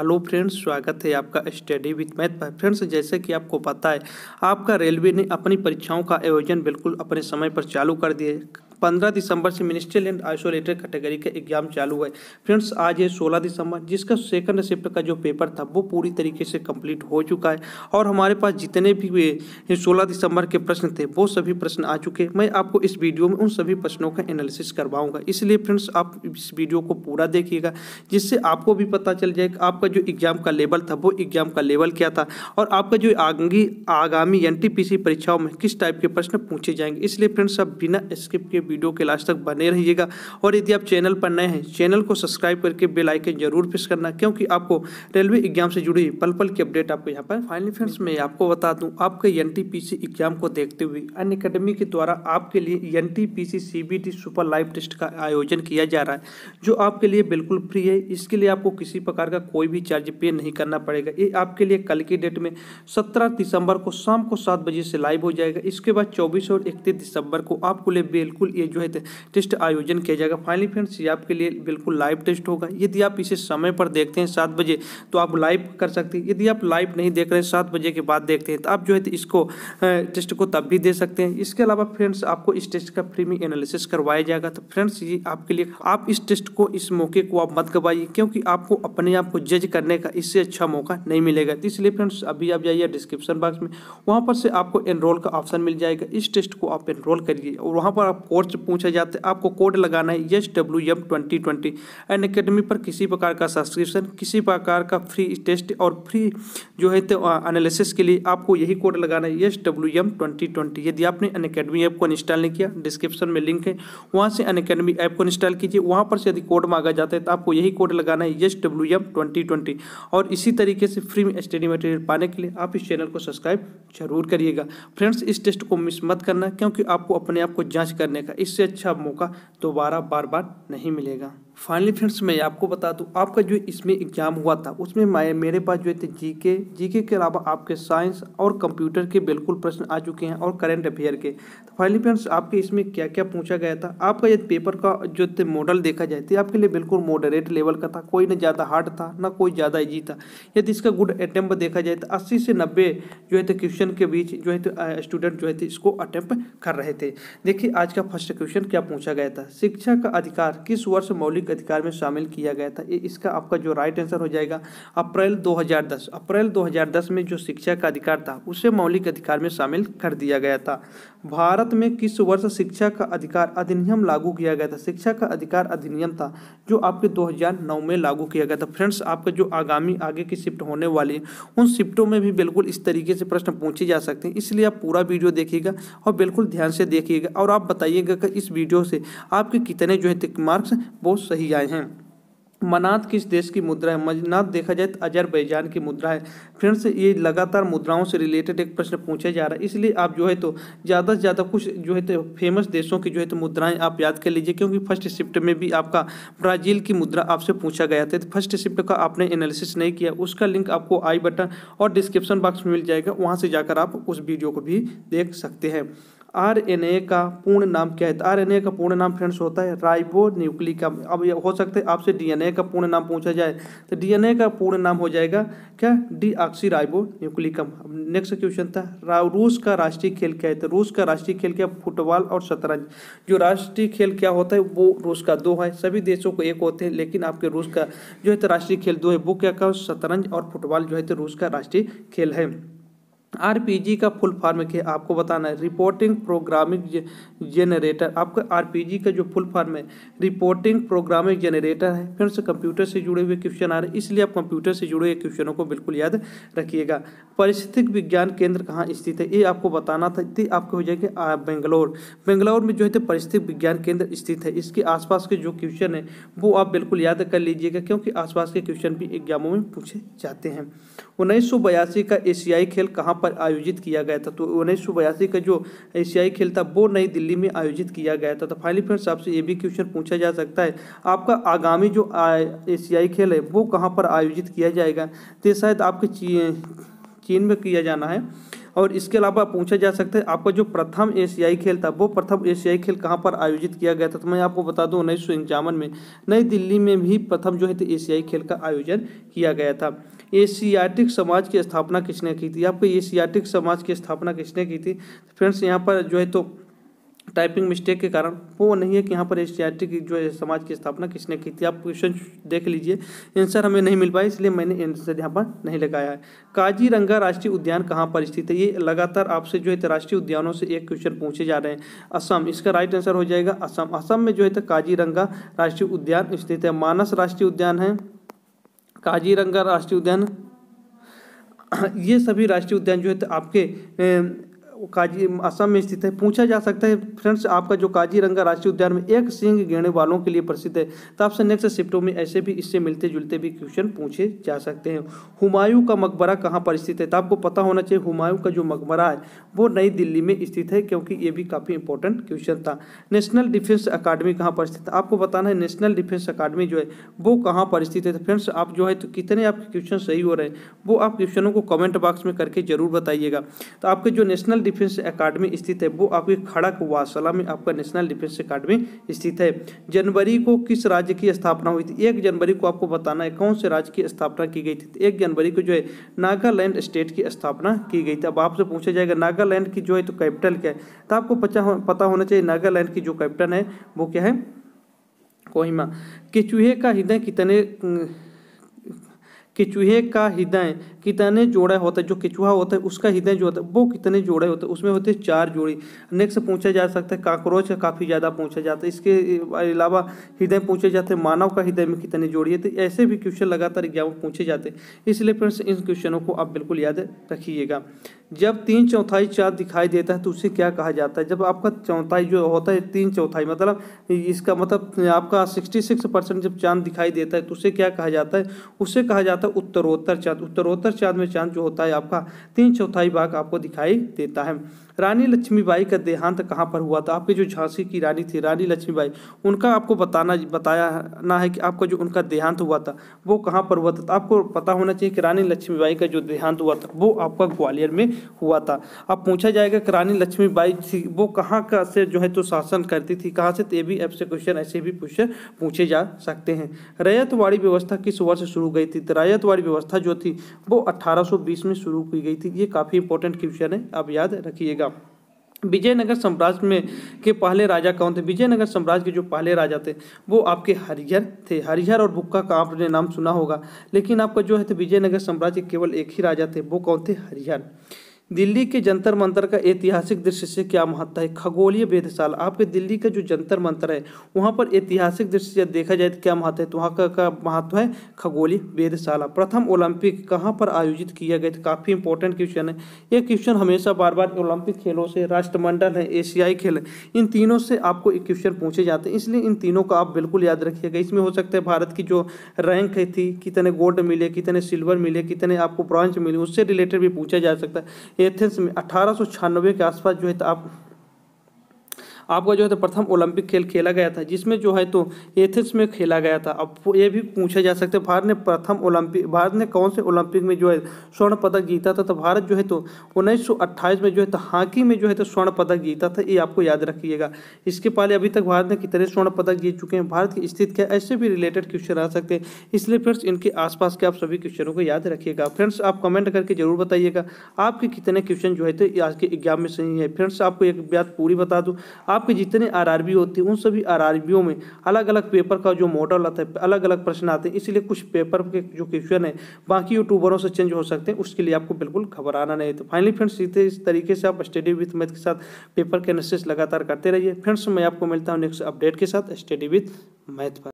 hello friends स्वागत है आपका स्टडी विथ मैथ पर फ्रेंड्स जैसे कि आपको पता है आपका रेलवे ने अपनी परीक्षाओं का आयोजन बिल्कुल अपने समय पर चालू कर दिए पंद्रह दिसंबर से मिनिस्ट्रियल एंड आइसोलेटेड कैटेगरी का एग्जाम चालू है फ्रेंड्स आज है सोलह दिसंबर जिसका सेकंड शिफ्ट का जो पेपर था वो पूरी तरीके से कंप्लीट हो चुका है और हमारे पास जितने भी सोलह दिसंबर के प्रश्न थे वो सभी प्रश्न आ चुके मैं आपको इस वीडियो में उन सभी प्रश्नों का एनालिसिस करवाऊंगा इसलिए फ्रेंड्स आप इस वीडियो को पूरा देखिएगा जिससे आपको भी पता चल जाए कि आपका जो एग्जाम का लेवल था वो एग्जाम का लेवल क्या था और आपका जो आगी आगामी एन परीक्षाओं में किस टाइप के प्रश्न पूछे जाएंगे इसलिए फ्रेंड्स आप बिना स्किप के वीडियो के लास्ट तक बने रहिएगा और यदि आप चैनल पर नए हैं चैनल को सब्सक्राइब करके बेल आइकन जरूर प्रेस करना क्योंकि आपको रेलवे एग्जाम से जुड़ी पल पल की अपडेट आपको यहाँ पर फाइनली फ्रेंड्स मैं आपको बता दूँ आपके एन एग्जाम को देखते हुए अन अकेडमी के द्वारा आपके लिए N T super live test का आयोजन किया जा रहा है जो आपके लिए बिल्कुल फ्री है इसके लिए आपको किसी प्रकार का कोई भी चार्ज पे नहीं करना पड़ेगा ये आपके लिए कल की डेट में सत्रह दिसंबर को शाम को सात बजे से लाइव हो जाएगा इसके बाद चौबीस और इकतीस दिसंबर को आपके लिए बिल्कुल ये जो है टेस्ट आयोजन किया जाएगा फाइनली फ्रेंड्स ये आपके लिए बिल्कुल लाइव टेस्ट होगा यदि आप इसे समय पर देखते हैं सात बजे तो आप लाइव कर सकते हैं यदि आप लाइव नहीं देख रहे सात बजे के बाद देखते हैं तो आप जो है इसको टेस्ट को तब भी दे सकते हैं इसके अलावा फ्रेंड्स आपको इस टेस्ट का फ्री में एनालिसिस करवाया जाएगा तो फ्रेंड्स ये आपके लिए आप इस टेस्ट को इस मौके को आप मत गवाइए क्योंकि आपको अपने आप को जज करने का इससे अच्छा मौका नहीं मिलेगा तो इसलिए फ्रेंड्स अभी आप जाइए डिस्क्रिप्शन बॉक्स में वहाँ पर से आपको एनरोल का ऑप्शन मिल जाएगा इस टेस्ट को आप एनरोल करिए और वहाँ पर आप कोर्स प्रश्न पूछे जाते हैं आपको कोड लगाना है H W M twenty twenty Unacademy पर किसी प्रकार का सब्सक्रिप्शन किसी प्रकार का फ्री टेस्ट और फ्री जो है तो एनालिसिस के लिए आपको यही कोड लगाना है H W M twenty twenty यदि आपने अन अकेडमी ऐप को इंस्टॉल नहीं किया डिस्क्रिप्शन में लिंक है वहाँ से अन अकेडमी ऐप को इंस्टॉल कीजिए वहाँ पर से यदि कोड मांगा जाता है तो आपको यही कोड लगाना है H W M twenty twenty और इसी तरीके से फ्री में स्टडी मटेरियल पाने के लिए आप इस चैनल को सब्सक्राइब जरूर करिएगा फ्रेंड्स इस टेस्ट को मिस मत करना क्योंकि आपको अपने आप को जांच करने का इससे अच्छा मौका दोबारा बार बार नहीं मिलेगा फाइनली फ्रेंड्स मैं आपको बता दूं आपका जो इसमें एग्ज़ाम हुआ था उसमें मैं मेरे पास जो थे जीके जीके के अलावा आपके साइंस और कंप्यूटर के बिल्कुल प्रश्न आ चुके हैं और करंट अफेयर के तो फाइनली फ्रेंड्स आपके इसमें क्या क्या पूछा गया था आपका यदि पेपर का जो थे मॉडल देखा जाए तो आपके लिए बिल्कुल मॉडरेट लेवल का था कोई ना ज़्यादा हार्ड था ना कोई ज़्यादा ईजी था यदि इसका गुड अटैम्प्ट देखा जाए तो अस्सी से नब्बे जो है थे क्वेश्चन के बीच जो है स्टूडेंट जो है थे इसको अटैम्प्ट कर रहे थे देखिए आज का फर्स्ट क्वेश्चन क्या पूछा गया था शिक्षा का अधिकार किस वर्ष मौलिक अधिकार में शामिल किया गया था इसका आपका जो राइट आंसर हो जाएगा अप्रैल 2010 अप्रैल 2010 में जो शिक्षा का अधिकार था उसे मौलिक अधिकार में शामिल कर दिया गया था भारत में किस वर्ष शिक्षा का अधिकार अधिनियम लागू किया गया था शिक्षा का अधिकार अधिनियम था जो आपके 2009 में लागू किया गया था फ्रेंड्स आपका जो आगामी आगे की शिफ्ट होने वाली है उन शिफ्टों में भी बिल्कुल इस तरीके से प्रश्न पूछे जा सकते हैं इसलिए आप पूरा वीडियो देखिएगा और बिल्कुल ध्यान से देखिएगा और आप बताइएगा कि इस वीडियो से आपके कितने जो है मार्क्स वो सही कही जाए हैं मनात किस देश की मुद्रा है मनात देखा जाए तो अजरबैजान की मुद्रा है फ्रेंड्स ये लगातार मुद्राओं से रिलेटेड एक प्रश्न पूछे जा रहा है इसलिए आप जो है तो ज़्यादा से ज़्यादा कुछ जो है तो फेमस देशों की जो है तो मुद्राएं आप याद कर लीजिए क्योंकि फर्स्ट शिफ्ट में भी आपका ब्राज़ील की मुद्रा आपसे पूछा गया था तो फर्स्ट शिफ्ट का आपने एनालिसिस नहीं किया उसका लिंक आपको आई बटन और डिस्क्रिप्शन बॉक्स में मिल जाएगा वहाँ से जाकर आप उस वीडियो को भी देख सकते हैं आरएनए का पूर्ण नाम क्या है तो आरएनए का पूर्ण नाम फ्रेंड्स होता है राइबो न्यूक्लिक अब हो सकता है आपसे डीएनए का पूर्ण नाम पूछा जाए तो डीएनए का पूर्ण नाम हो जाएगा क्या deoxyribonucleic next question था रूस का राष्ट्रीय खेल क्या है तो रूस का राष्ट्रीय खेल क्या फुटबॉल और शतरंज जो राष्ट्रीय खेल क्या होता है वो रूस का दो है सभी देशों को एक होते हैं लेकिन आपके रूस का जो है तो राष्ट्रीय खेल दो है वो क्या शतरंज और फुटबॉल जो है तो रूस का राष्ट्रीय खेल है आरपीजी का फुल फॉर्म क्या आपको बताना है रिपोर्टिंग प्रोग्रामिंग जनरेटर आपका आरपीजी का जो फुल फॉर्म है रिपोर्टिंग प्रोग्रामिंग जनरेटर है फिर उससे कंप्यूटर से जुड़े हुए क्वेश्चन आ रहे हैं इसलिए आप कंप्यूटर से जुड़े हुए क्वेश्चनों को बिल्कुल याद रखिएगा परिस्थितिक विज्ञान केंद्र कहाँ स्थित है ये आपको बताना था ये आपको हो जाएगी बेंगलोर बेंगलोर में जो है तो परिस्थितिक विज्ञान केंद्र स्थित है इसके आसपास के जो क्वेश्चन है वो आप बिल्कुल याद कर लीजिएगा क्योंकि आसपास के क्वेश्चन भी एग्जामों में पूछे जाते हैं उन्नीस का एशियाई खेल कहाँ पर पर आयोजित किया गया था तो उन्नीस सौ बयासी का जो एशियाई खेल था वो नई दिल्ली में आयोजित किया गया था तो फाइनली फ्रेंड्स आपसे ये भी क्वेश्चन पूछा जा सकता है आपका आगामी जो एशियाई खेल है वो कहाँ पर आयोजित किया जाएगा तो शायद आपके चीन में किया जाना है और इसके अलावा पूछा जा सकता है आपका जो प्रथम एशियाई खेल था वो प्रथम एशियाई खेल कहाँ पर आयोजित किया गया था तो मैं आपको बता दूँ उन्नीस में नई दिल्ली में भी प्रथम जो है तो एशियाई खेल का आयोजन किया गया था एशियाटिक समाज की स्थापना किसने की थी आपको एशियाटिक समाज की स्थापना किसने की थी तो फ्रेंड्स यहाँ पर जो है तो टाइपिंग मिस्टेक के कारण वो नहीं है कि यहाँ पर एस की जो है समाज की स्थापना किसने की थी आप क्वेश्चन देख लीजिए आंसर हमें नहीं मिल पाया इसलिए मैंने आंसर यहाँ पर नहीं लगाया है काजीरंगा राष्ट्रीय उद्यान कहाँ पर स्थित है ये लगातार आपसे जो है राष्ट्रीय उद्यानों से एक क्वेश्चन पूछे जा रहे हैं असम इसका राइट आंसर हो जाएगा असम असम में जो है तो काजीरंगा राष्ट्रीय उद्यान स्थित है मानस राष्ट्रीय उद्यान है काजीरंगा राष्ट्रीय उद्यान ये सभी राष्ट्रीय उद्यान जो है तो आपके काजी असम में स्थित है पूछा जा सकता है फ्रेंड्स आपका जो काजीरंगा राष्ट्रीय उद्यान में एक सिंह गिरने वालों के लिए प्रसिद्ध है तो आपसे नेक्स्ट शिफ्टों में ऐसे भी इससे मिलते जुलते भी क्वेश्चन पूछे जा सकते हैं हुमायूं का मकबरा कहाँ पर स्थित है तो आपको पता होना चाहिए हुमायूं का जो मकबरा है वो नई दिल्ली में स्थित है क्योंकि ये भी काफ़ी इंपॉर्टेंट क्वेश्चन था नेशनल डिफेंस अकाडमी कहाँ पर स्थित है आपको बताना है नेशनल डिफेंस अकाडमी जो है वो कहाँ पर स्थित है तो फ्रेंड्स आप जो है तो कितने आपके क्वेश्चन सही हो रहे हैं वो आप क्वेश्चनों को कमेंट बॉक्स में करके जरूर बताइएगा तो आपके जो नेशनल डिफेंस अकाडमी स्थित है वो आपके खड़क वासला में आपका नेशनल डिफेंस अकाडमी स्थित है जनवरी को किस राज्य की स्थापना हुई थी एक जनवरी को आपको बताना है कौन से राज्य की स्थापना की गई थी तो एक जनवरी को जो है नागालैंड स्टेट की स्थापना की गई थी अब आपसे पूछा जाएगा नागालैंड की जो है तो कैपिटल क्या है तो आपको पता होना चाहिए नागालैंड की जो कैप्टन है वो क्या है कोहिमा के चूहे का हृदय कितने किचूहे का हृदय कितने जोड़ा होता है जो केचुहा होता है उसका हृदय जो होता है वो कितने जोड़े होते हैं उसमें होते हैं चार जोड़ी नेक्स्ट पूछा जा सकता है काकरोच का काफ़ी ज़्यादा पूछा जाता है इसके अलावा हृदय पूछे जाते हैं मानव का हृदय में कितने जोड़ी है तो ऐसे भी क्वेश्चन लगातार एग्जाम पूछे जाते हैं इसलिए फ्रेंड्स इन क्वेश्चनों को आप बिल्कुल याद रखिएगा जब तीन चौथाई चार दिखाई देता है तो उसे क्या कहा जाता है जब आपका चौथाई जो होता है तीन चौथाई मतलब इसका मतलब आपका सिक्सटी सिक्स परसेंट जब चांद दिखाई देता है तो उसे क्या कहा जाता है उसे कहा जाता है है उत्तरोत्तर चांद उत्तरोत्तर चांद में चांद जो होता है आपका तीन चौथाई भाग आपको दिखाई देता है रानी लक्ष्मीबाई का देहांत कहाँ पर हुआ था आपके जो झांसी की रानी थी रानी लक्ष्मीबाई उनका आपको बताना बताया ना है कि आपका जो उनका देहांत हुआ था वो कहाँ पर हुआ था तो आपको पता होना चाहिए कि रानी लक्ष्मीबाई का जो देहांत हुआ था वो आपका ग्वालियर में हुआ था अब पूछा जाएगा कि रानी लक्ष्मीबाई थी वो कहाँ का से जो है तो शासन करती थी कहाँ से तो ये भी ऐप क्वेश्चन ऐसे भी क्वेश्चन पूछे जा सकते हैं रैयतवाड़ी व्यवस्था किस वर्ष शुरू गई थी तो रियायत वाली व्यवस्था जो थी वो 1820 में शुरू की गई थी ये काफ़ी इंपॉर्टेंट क्वेश्चन है आप याद रखिएगा विजयनगर साम्राज्य में के पहले राजा कौन थे विजयनगर साम्राज्य के जो पहले राजा थे वो आपके हरिहर थे हरिहर और बुक्का का आपने नाम सुना होगा लेकिन आपका जो है तो विजयनगर साम्राज्य केवल एक ही राजा थे वो कौन थे हरिहर दिल्ली के जंतर मंतर का ऐतिहासिक दृश्य से क्या महत्व है खगोलीय वेधशाला आपके दिल्ली का जो जंतर मंतर है वहाँ पर ऐतिहासिक दृष्टि से देखा जाए तो क्या महत्व है तो वहाँ का, क्या महत्व है खगोलीय वेधशाला प्रथम ओलंपिक कहाँ पर आयोजित किया गया था काफ़ी इंपॉर्टेंट क्वेश्चन है ये क्वेश्चन हमेशा बार बार ओलंपिक खेलों से राष्ट्रमंडल है एशियाई खेल इन तीनों से आपको एक क्वेश्चन पूछे जाते हैं इसलिए इन तीनों का आप बिल्कुल याद रखिएगा इसमें हो सकता है भारत की जो रैंक है थी कितने गोल्ड मिले कितने सिल्वर मिले कितने आपको ब्रॉन्ज मिले उससे रिलेटेड भी पूछा जा सकता है एथेंस में अठारह के आसपास जो है तो आप आपका जो है तो प्रथम ओलंपिक खेल खेला गया था जिसमें जो है तो एथिक्स में खेला गया था अब ये भी पूछा जा सकता है भारत ने प्रथम ओलंपिक भारत ने कौन से ओलंपिक में जो है स्वर्ण पदक जीता था तो भारत जो है तो उन्नीस में जो है तो हॉकी में जो है तो स्वर्ण पदक जीता था ये आपको याद रखिएगा इसके पहले अभी तक भारत ने कितने स्वर्ण पदक जीत चुके हैं भारत की स्थिति क्या ऐसे भी रिलेटेड क्वेश्चन आ सकते हैं इसलिए फ्रेंड्स इनके आसपास के आप सभी क्वेश्चनों को याद रखिएगा फ्रेंड्स आप कमेंट करके जरूर बताइएगा आपके कितने क्वेश्चन जो है तो आज के एग्जाम में सही है फ्रेंड्स आपको एक बात पूरी बता दूँ आप आपके जितने आर होते हैं उन सभी आर में अलग अलग पेपर का जो मॉडल आता है अलग अलग प्रश्न आते हैं इसलिए कुछ पेपर के जो क्वेश्चन है बाकी यूट्यूबरों से चेंज हो सकते हैं उसके लिए आपको बिल्कुल घबराना नहीं तो फाइनली फ्रेंड्स सीधे इस तरीके से आप स्टडी विथ मैथ के साथ पेपर के एनालिसिस लगातार करते रहिए फ्रेंड्स मैं आपको मिलता हूँ नेक्स्ट अपडेट के साथ स्टडी विथ मैथ पर